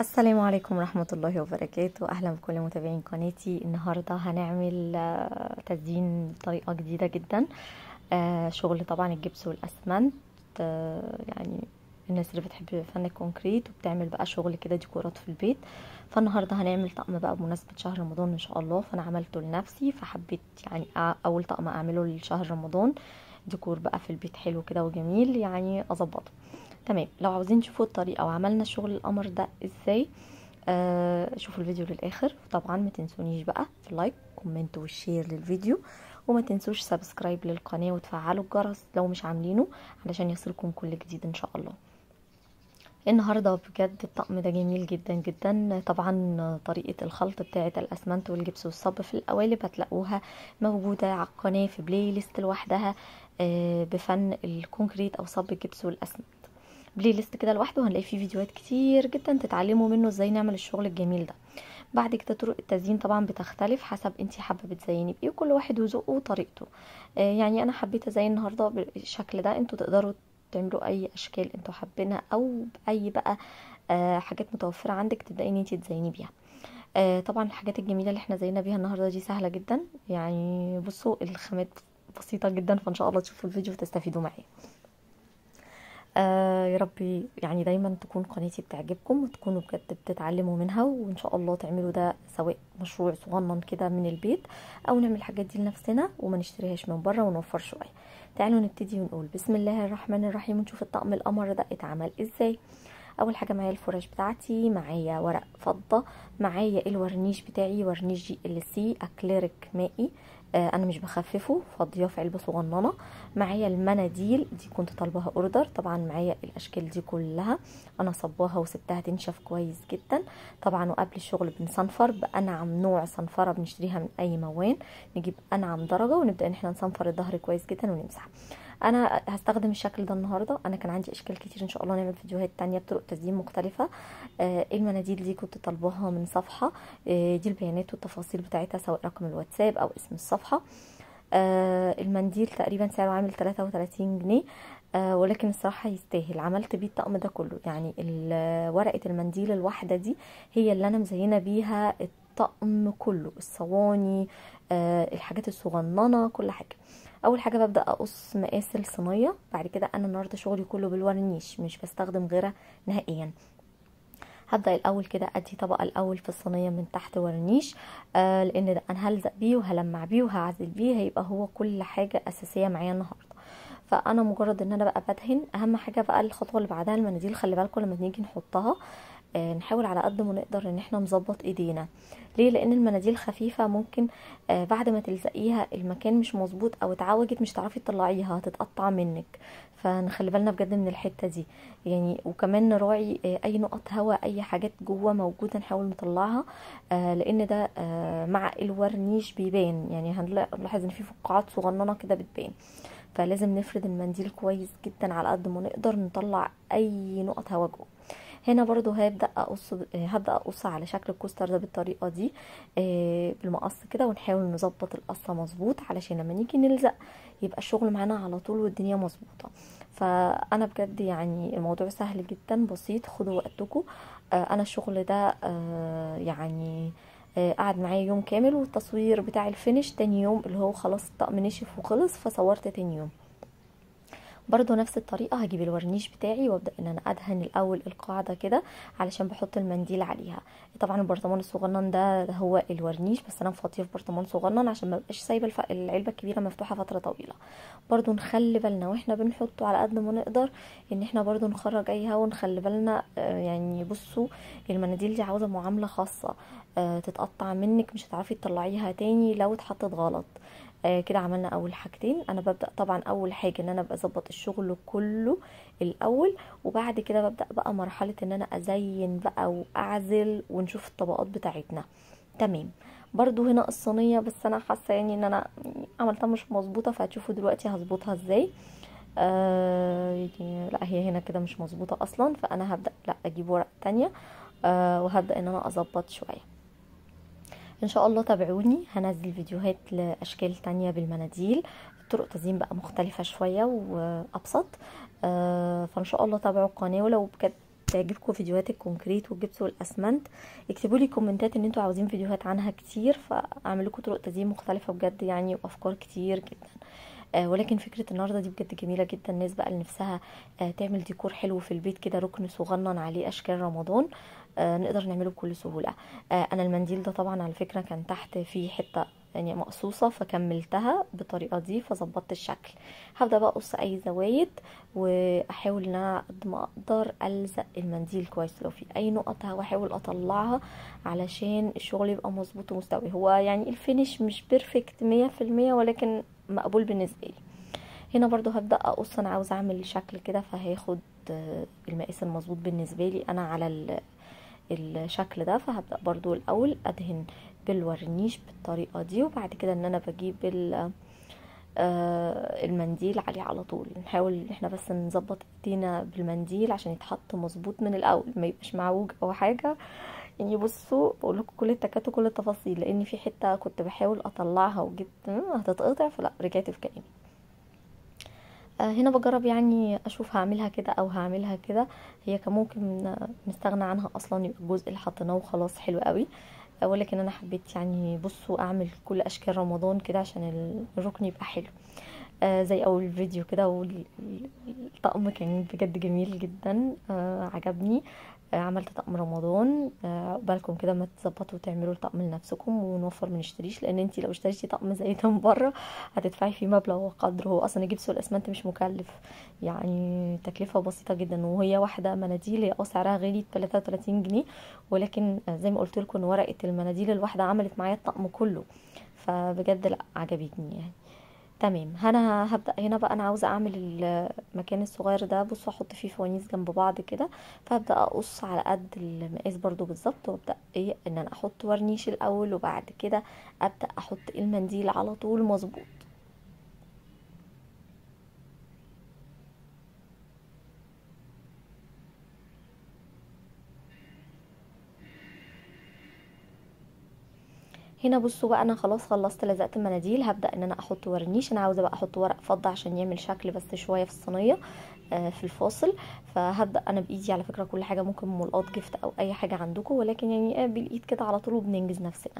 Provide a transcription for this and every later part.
السلام عليكم ورحمة الله وبركاته أهلا بكل متابعين قناتي النهاردة هنعمل آه، تزيين بطريقة جديدة جدا آه، شغل طبعا الجبس والأسمنت آه، يعني الناس اللي بتحب فن الكونكريت وبتعمل بقى شغل كده ديكورات في البيت فالنهارده هنعمل طقم بقى بمناسبه شهر رمضان ان شاء الله فانا عملته لنفسي فحبيت يعني اول طقم اعمله لشهر رمضان آه ديكور بقى في البيت حلو كده وجميل يعني اظبطه تمام لو عاوزين تشوفوا الطريقه وعملنا شغل القمر ده ازاي آه شوفوا الفيديو للاخر طبعا ما تنسونيش بقى في اللايك كومنت والشير للفيديو وما تنسوش سبسكرايب للقناه وتفعلوا الجرس لو مش عاملينه علشان يصلكم كل جديد ان شاء الله إيه النهاردة بجد الطقم ده جميل جدا جدا طبعا طريقة الخلط بتاعة الاسمنت والجبس والصب في القوالب هتلاقوها موجودة على القناة في بلاي ليست لوحدها آه، بفن الكونكريت او صب الجبس والاسمنت بلاي ليست كده لوحده هنلاقي فيه فيديوهات كتير جدا تتعلموا منه ازاي نعمل الشغل الجميل ده بعد كده طرق التزيين طبعا بتختلف حسب انت حابه بتزيني بايه كل واحد وذوقه وطريقته آه يعني انا حبيت ازين النهارده بالشكل ده انتوا تقدروا تعملوا اي اشكال انتوا حابينها او اي بقى آه حاجات متوفره عندك تبداي ان انت تزيني بيها آه طبعا الحاجات الجميله اللي احنا زينا بيها النهارده دي سهله جدا يعني بصوا الخامات بسيطه جدا فان شاء الله تشوفوا الفيديو وتستفيدوا معايا آه يا ربي يعني دايما تكون قناتي بتعجبكم وتكونوا بجد بتتعلموا منها وان شاء الله تعملوا ده سواء مشروع صغنن كده من البيت او نعمل الحاجات دي لنفسنا وما نشتريهاش من بره ونوفر شويه تعالوا نبتدي ونقول بسم الله الرحمن الرحيم ونشوف الطقم القمر ده اتعمل ازاي اول حاجه معايا الفرش بتاعتي معايا ورق فضه معايا الورنيش بتاعي ورنيش جي ال سي اكليريك مائي آه، انا مش بخففه فاضيه في علبه صغننه معايا المناديل دي كنت طالباها اوردر طبعا معايا الاشكال دي كلها انا صباها وسبتها تنشف كويس جدا طبعا وقبل الشغل بنصنفر بانعم نوع صنفره بنشتريها من اي موان نجيب انعم درجه ونبدا ان احنا نصنفر الظهر كويس جدا ونمسح انا هستخدم الشكل ده النهارده انا كان عندي اشكال كتير ان شاء الله نعمل فيديوهات تانية بطرق تزيين مختلفه آه المناديل دي كنت طالباها من صفحه آه دي البيانات والتفاصيل بتاعتها سواء رقم الواتساب او اسم الصفحه آه المنديل تقريبا سعره عامل 33 جنيه آه ولكن الصراحه يستاهل عملت بيه الطقم ده كله يعني ورقه المنديل الواحده دي هي اللي انا مزينه بيها الطقم كله الصواني آه الحاجات الصغننه كل حاجه اول حاجه ببدا اقص مقاس الصينيه بعد كده انا النهارده شغلي كله بالورنيش مش بستخدم غيرها نهائيا هبدا الاول كده ادي طبقه الاول في الصينيه من تحت ورنيش آه لان ده انا هلزق بيه وهلمع بيه وهعزل بيه هيبقى هو كل حاجه اساسيه معايا النهارده فانا مجرد ان انا بقى بدهن اهم حاجه بقى الخطوه اللي بعدها المناديل خلي بالكم لما نيجي نحطها آه، نحاول على قد ما نقدر ان احنا نظبط ايدينا ليه لان المناديل خفيفه ممكن آه، بعد ما تلزقيها المكان مش مظبوط او اتعوجت مش تعرفي تطلعيها هتتقطع منك فنخلي بالنا بجد من الحته دي يعني وكمان نراعي آه، اي نقط هواء اي حاجات جوه موجوده نحاول نطلعها لان ده مع الورنيش بيبان يعني هنلاحظ ان في فقاعات صغننه كده بتبان فلازم نفرد المنديل كويس جدا على قد ما نقدر نطلع اي نقط هواء جوه هنا برضو هبدا اقص هبدا اقص على شكل الكوستر ده بالطريقه دي آه، بالمقص كده ونحاول نظبط القصه مظبوط علشان لما نيجي نلزق يبقى الشغل معانا على طول والدنيا مظبوطه فانا بجد يعني الموضوع سهل جدا بسيط خدوا وقتكم آه، انا الشغل ده آه، يعني قعد معايا يوم كامل والتصوير بتاع الفينش تاني يوم اللي هو خلاص الطقم نشف وخلص فصورت تاني يوم برضو نفس الطريقة هجيب الورنيش بتاعي وابدأ ان انا ادهن الاول القاعدة كده علشان بحط المنديل عليها طبعا البرطمان الصغنن ده هو الورنيش بس انا مفضيه في برطمان صغنن عشان ما بقاش سايبه العلبه الكبيره مفتوحه فتره طويله برضو نخلي بالنا واحنا بنحطه على قد ما نقدر ان احنا برضو نخرج اي هوا ونخلي بالنا آه، يعني بصوا المناديل دي عاوزه معامله خاصه آه، تتقطع منك مش هتعرفي تطلعيها تاني لو اتحطت غلط آه كده عملنا اول حاجتين انا ببدا طبعا اول حاجه ان انا اظبط الشغل كله الاول وبعد كده ببدا بقى مرحله ان انا ازين بقى واعزل ونشوف الطبقات بتاعتنا تمام برضو هنا الصينيه بس انا حاسه يعني ان انا عملتها مش مظبوطه فهتشوفوا دلوقتي هظبطها ازاي آه يعني لا هي هنا كده مش مظبوطه اصلا فانا هبدا لا اجيب ورق تانية آه وهبدا ان انا اظبط شويه ان شاء الله تابعوني هنزل فيديوهات لاشكال تانية بالمناديل طرق تزيين بقى مختلفة شوية وابسط آه، فان شاء الله تابعوا القناة ولو بجد تعجبكم فيديوهات الكونكريت والجبس والاسمنت اكتبوا لي كومنتات ان انتوا عاوزين فيديوهات عنها كتير فاعمل لكم طرق تزيين مختلفه بجد يعني وافكار كتير جدا آه، ولكن فكره النهارده دي بجد جميله جدا الناس بقى اللي نفسها آه، تعمل ديكور حلو في البيت كده ركن صغنن عليه اشكال رمضان آه، نقدر نعمله بكل سهوله انا المنديل ده طبعا على فكره كان تحت فيه حته تانية يعني مقصوصة فكملتها بالطريقة دي فظبطت الشكل هبدأ بقى اقص اي زوايد واحاول ان انا قد ما اقدر الزق المنديل كويس لو في اي نقط وأحاول اطلعها علشان الشغل يبقى مظبوط ومستوي هو يعني الفينش مش بيرفكت مية في المية ولكن مقبول بالنسبة لي هنا برضو هبدأ اقص انا عاوز اعمل شكل كده فهاخد المقاس المظبوط بالنسبة لي انا على الشكل ده فهبدأ برضو الاول ادهن بالورنيش بالطريقة دي وبعد كده ان انا بجيب آه، المنديل عليه على طول نحاول ان احنا بس نظبط ايدينا بالمنديل عشان يتحط مظبوط من الاول ما يبقاش معوج او حاجه يعني بصوا بقول لكم كل التكات وكل التفاصيل لان في حته كنت بحاول اطلعها وجبت هتتقطع فلا رجعت في كاني آه، هنا بجرب يعني اشوف هعملها كده او هعملها كده هي كان ممكن نستغنى عنها اصلا يبقى الجزء اللي حطيناه وخلاص حلو قوي ولكن ان انا حبيت يعني بصوا اعمل كل اشكال رمضان كده عشان الركن يبقى حلو آه زي اول فيديو كده والطقم كان بجد جميل جدا آه عجبني آه، عملت طقم رمضان عقبالكم آه، كده ما تظبطوا وتعملوا الطقم لنفسكم ونوفر من نشتريش لان انت لو اشتريتي طقم زي ده من بره هتدفعي فيه مبلغ وقدره اصلا جبس والاسمنت مش مكلف يعني تكلفه بسيطه جدا وهي واحده مناديل هي اه سعرها غالي 33 جنيه ولكن زي ما قلت لكم ورقه المناديل الواحده عملت معايا الطقم كله فبجد لا عجبتني يعني تمام انا هبدا هنا بقى انا عاوزه اعمل المكان الصغير ده بص احط فيه فوانيس جنب بعض كده فابدا اقص على قد المقاس برضو بالظبط وابدا ايه ان انا احط ورنيش الاول وبعد كده ابدا احط المنديل على طول مظبوط هنا بصوا بقى انا خلاص خلصت لزقت المناديل هبدا ان انا احط ورنيش انا عاوزه بقى احط ورق فضه عشان يعمل شكل بس شويه في الصينيه آه، في الفاصل فهبدا انا بايدي على فكره كل حاجه ممكن ملقاط جفت او اي حاجه عندكم ولكن يعني آه، بالايد كده على طول وبننجز نفسنا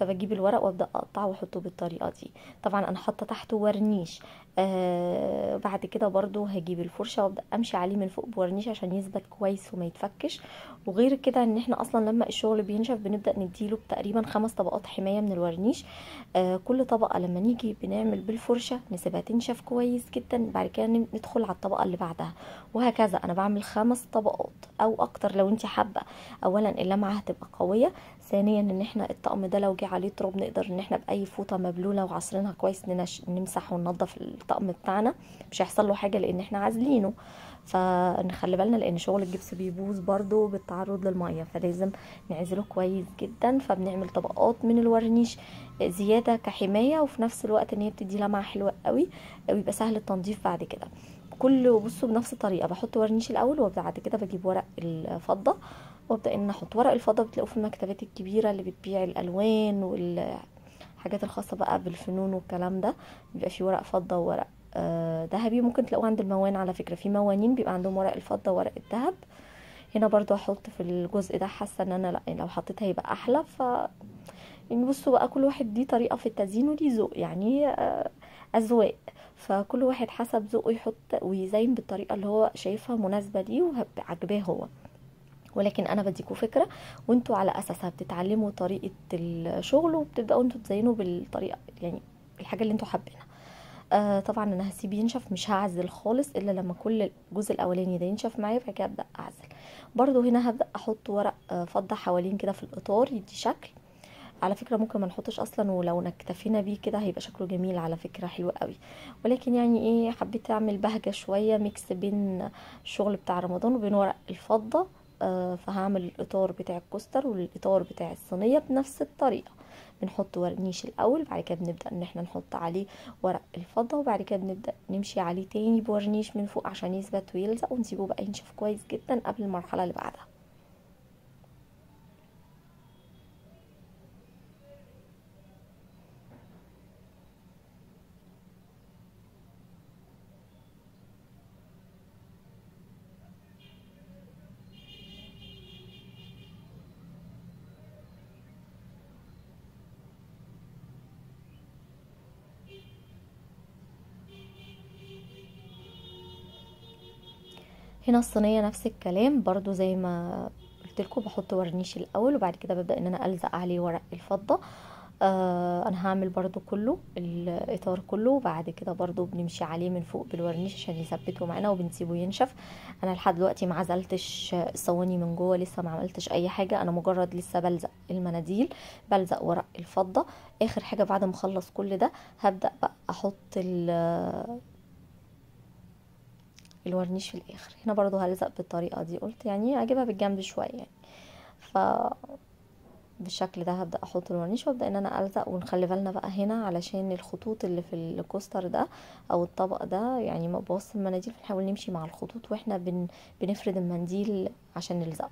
فبجيب الورق وابدا اقطعه واحطه بالطريقه دي طبعا انا حاطه تحته ورنيش آه بعد كده برضو هجيب الفرشه وابدا امشي عليه من فوق بورنيش عشان يثبت كويس وما يتفكش وغير كده ان احنا اصلا لما الشغل بينشف بنبدا نديله تقريبا خمس طبقات حمايه من الورنيش آه كل طبقه لما نيجي بنعمل بالفرشه نسيبها تنشف كويس جدا بعد كده ندخل على الطبقه اللي بعد بعدها وهكذا انا بعمل خمس طبقات او اكتر لو انت حابه اولا اللمعه هتبقى قويه ثانيا ان احنا الطقم ده لو جه عليه تراب نقدر ان احنا باي فوطه مبلوله وعصرينها كويس ننش... نمسح وننضف الطقم بتاعنا مش هيحصل له حاجه لان احنا عازلينه فنخلي بالنا لان شغل الجبس بيبوظ برده بالتعرض للميه فلازم نعزله كويس جدا فبنعمل طبقات من الورنيش زياده كحمايه وفي نفس الوقت ان هي بتدي لمعه حلوه قوي ويبقى سهل التنظيف بعد كده كله بصوا بنفس الطريقه بحط ورنيش الاول وبعد كده بجيب ورق الفضه وابدا ان احط ورق الفضه بتلاقوه في المكتبات الكبيره اللي بتبيع الالوان والحاجات الخاصه بقى بالفنون والكلام ده بيبقى في ورق فضه وورق آه، ذهبي ممكن تلاقوه عند الموان على فكره في موانين بيبقى عندهم ورق الفضه وورق الذهب هنا برضو هحط في الجزء ده حاسه ان انا لا لو حطيت هيبقى احلى ف يعني بصوا بقى كل واحد دي طريقه في التزيين ودي ذوق يعني آه أذواق فكل واحد حسب ذوقه يحط ويزين بالطريقه اللي هو شايفها مناسبه ليه وعجباه هو ولكن انا بديكوا فكره وانتوا على اساسها بتتعلموا طريقه الشغل وبتبداوا انتوا تزينوا بالطريقه يعني الحاجه اللي انتوا حابينها آه طبعا انا هسيب ينشف مش هعزل خالص الا لما كل الجزء الاولاني ده ينشف معايا بعد كده ابدا اعزل برضو هنا هبدا احط ورق آه، فضه حوالين كده في الاطار يدي شكل على فكره ممكن ما نحطش اصلا ولو اكتفينا بيه كده هيبقى شكله جميل على فكره حلو قوي ولكن يعني ايه حبيت اعمل بهجه شويه ميكس بين الشغل بتاع رمضان وبين ورق الفضه آه فهعمل الاطار بتاع الكوستر والاطار بتاع الصينيه بنفس الطريقه بنحط ورنيش الاول بعد كده بنبدا ان احنا نحط عليه ورق الفضه وبعد كده بنبدا نمشي عليه تاني بورنيش من فوق عشان يثبت ويلزق ونسيبه بقى ينشف كويس جدا قبل المرحله اللي بعدها هنا الصينية نفس الكلام برضو زي ما قلت لكم بحط ورنيش الاول وبعد كده ببدا ان انا الزق عليه ورق الفضه آه انا هعمل برضو كله الاطار كله وبعد كده برضو بنمشي عليه من فوق بالورنيش عشان يثبته معانا وبنسيبه ينشف انا لحد دلوقتي ما عزلتش الصواني من جوه لسه ما عملتش اي حاجه انا مجرد لسه بلزق المناديل بلزق ورق الفضه اخر حاجه بعد ما اخلص كل ده هبدا بقى احط الورنيش في الاخر هنا برضو هلزق بالطريقه دي قلت يعني إيه، اجيبها بالجنب شويه يعني ف بالشكل ده هبدا احط الورنيش وابدا ان انا الزق ونخلي بالنا بقى هنا علشان الخطوط اللي في الكوستر ده او الطبق ده يعني ما بوصل المناديل بنحاول نمشي مع الخطوط واحنا بن... بنفرد المنديل عشان نلزقه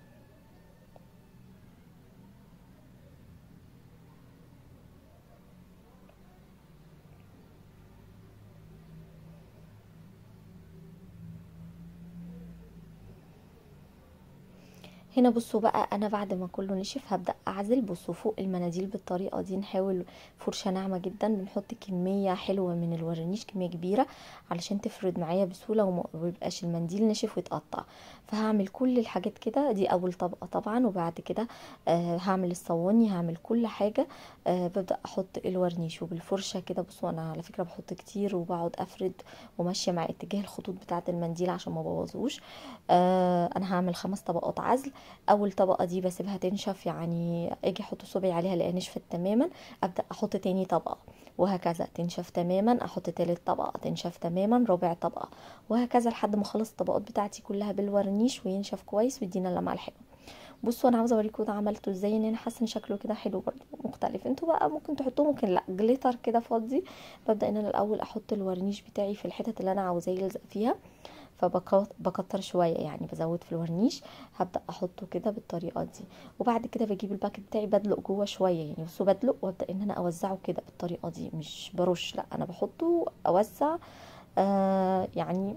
هنا بصوا بقى انا بعد ما كله نشف هبدا اعزل بصوا فوق المناديل بالطريقه دي نحاول فرشه ناعمه جدا بنحط كميه حلوه من الورنيش كميه كبيره علشان تفرد معايا بسهوله وما يبقاش المنديل نشف ويتقطع فهعمل كل الحاجات كده دي اول طبقه طبعا وبعد كده آه هعمل الصواني هعمل كل حاجه آه ببدا احط الورنيش وبالفرشه كده بصوا انا على فكره بحط كتير وبقعد افرد وماشيه مع اتجاه الخطوط بتاعه المنديل عشان ما ابوظهوش آه انا هعمل خمس طبقات عزل اول طبقه دي بسيبها تنشف يعني اجي احط صبعي عليها الاقيها نشفت تماما ابدا احط تاني طبقه وهكذا تنشف تماما احط تالت طبقه تنشف تماما رابع طبقه وهكذا لحد ما اخلص الطبقات بتاعتي كلها بالورنيش وينشف كويس ويدينا اللمعه الحلوه بصوا انا عاوزه اوريكم ده عملته ازاي ان انا حاسه ان شكله كده حلو برضه مختلف انتوا بقى ممكن تحطوه ممكن لا جليتر كده فاضي ببدا ان انا الاول احط الورنيش بتاعي في الحتت اللي انا عاوزاه يلزق فيها فبكتر شوية يعني بزود في الورنيش هبدأ احطه كده بالطريقة دي وبعد كده بجيب الباك بتاعي بدلق جوه شوية يعني بس بدلق وابدأ ان انا اوزعه كده بالطريقة دي مش برش لا انا بحطه اوزع آه يعني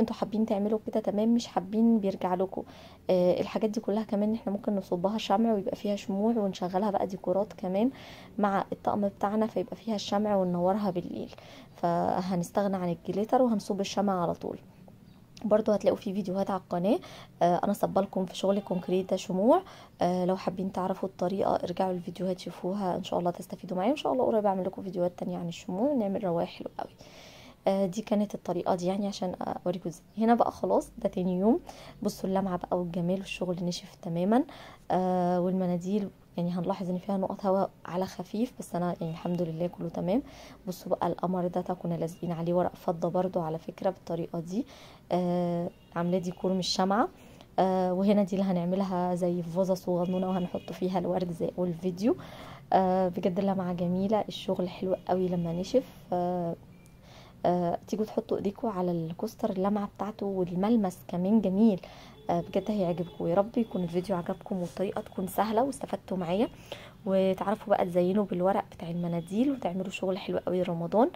انتوا حابين تعملوا كده تمام مش حابين بيرجع لكم آه الحاجات دي كلها كمان احنا ممكن نصبها شمع ويبقى فيها شموع ونشغلها بقى ديكورات كمان مع الطقم بتاعنا فيبقى فيها الشمع وننورها بالليل فهنستغنى عن الجليتر وهنصب الشمع على طول برضو هتلاقوا في فيديوهات على القناه آه، انا صبلكم في شغل كونكريت شموع آه، لو حابين تعرفوا الطريقه ارجعوا الفيديوهات شوفوها ان شاء الله تستفيدوا معايا ان شاء الله قريب اعمل لكم فيديوهات تانية عن الشموع نعمل رواية حلوه قوي آه، دي كانت الطريقه دي يعني عشان اوريكم زي. هنا بقى خلاص ده تاني يوم بصوا اللمعه بقى والجمال والشغل نشف تماما والمناديل يعني هنلاحظ ان فيها نقط هواء على خفيف بس انا يعني الحمد لله كله تمام بصوا بقى القمر ده كنا لازقين عليه ورق فضه برضو على فكره بالطريقه دي آه عاملاه ديكور من الشمعه آه وهنا دي اللي هنعملها زي فوزة صغنونه وهنحط فيها الورد زي اول فيديو آه بجد اللمعه جميله الشغل حلو قوي لما نشف آه آه تيجوا تحطوا ايديكوا على الكوستر اللمعه بتاعته والملمس كمان جميل آه، بجد هيعجبكم يا رب يكون الفيديو عجبكم والطريقه تكون سهله واستفدتوا معايا وتعرفوا بقى تزينوا بالورق بتاع المناديل وتعملوا شغل حلو قوي رمضان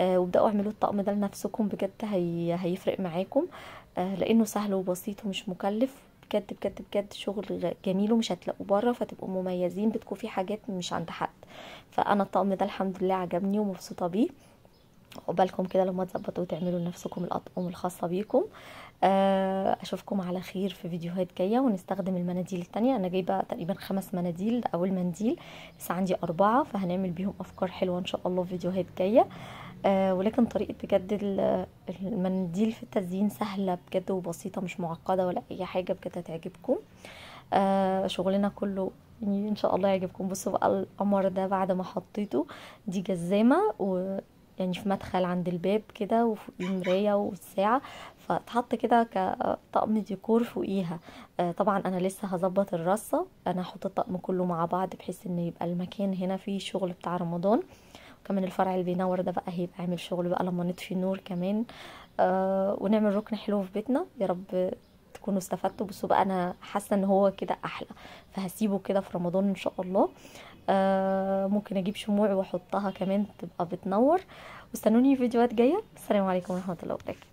آه، وابداوا اعملوا الطقم ده لنفسكم بجد هي هيفرق معاكم آه، لانه سهل وبسيط ومش مكلف بجد بجد بجد شغل جميل ومش هتلاقوه بره فتبقوا مميزين بتكون في حاجات مش عند حد فانا الطقم ده الحمد لله عجبني ومبسوطه بيه عقبالكم كده لما تظبطوا وتعملوا لنفسكم الاطقم الخاصه بيكم آه، اشوفكم على خير في فيديوهات جايه ونستخدم المناديل التانية انا جايبه تقريبا خمس مناديل اول منديل بس عندي اربعه فهنعمل بيهم افكار حلوه ان شاء الله في فيديوهات جايه آه ولكن طريقه بجد المنديل في التزيين سهله بجد وبسيطه مش معقده ولا اي حاجه بجد هتعجبكم آه شغلنا كله ان شاء الله يعجبكم بصوا بقى القمر ده بعد ما حطيته دي جزامه و يعني في مدخل عند الباب كده وفوق المرايه والساعه فتحط كده كطقم ديكور فوقيها آه، طبعا انا لسه هظبط الرصه انا هحط الطقم كله مع بعض بحيث ان يبقى المكان هنا فيه شغل بتاع رمضان وكمان الفرع اللي بينور ده بقى هيبقى عامل شغل بقى لما نطفي النور كمان آه ونعمل ركن حلو في بيتنا يا رب تكونوا استفدتوا بصوا بقى انا حاسه ان هو كده احلى فهسيبه كده في رمضان ان شاء الله آه ممكن اجيب شموع واحطها كمان تبقى بتنور واستنوني فيديوهات جايه السلام عليكم ورحمه الله وبركاته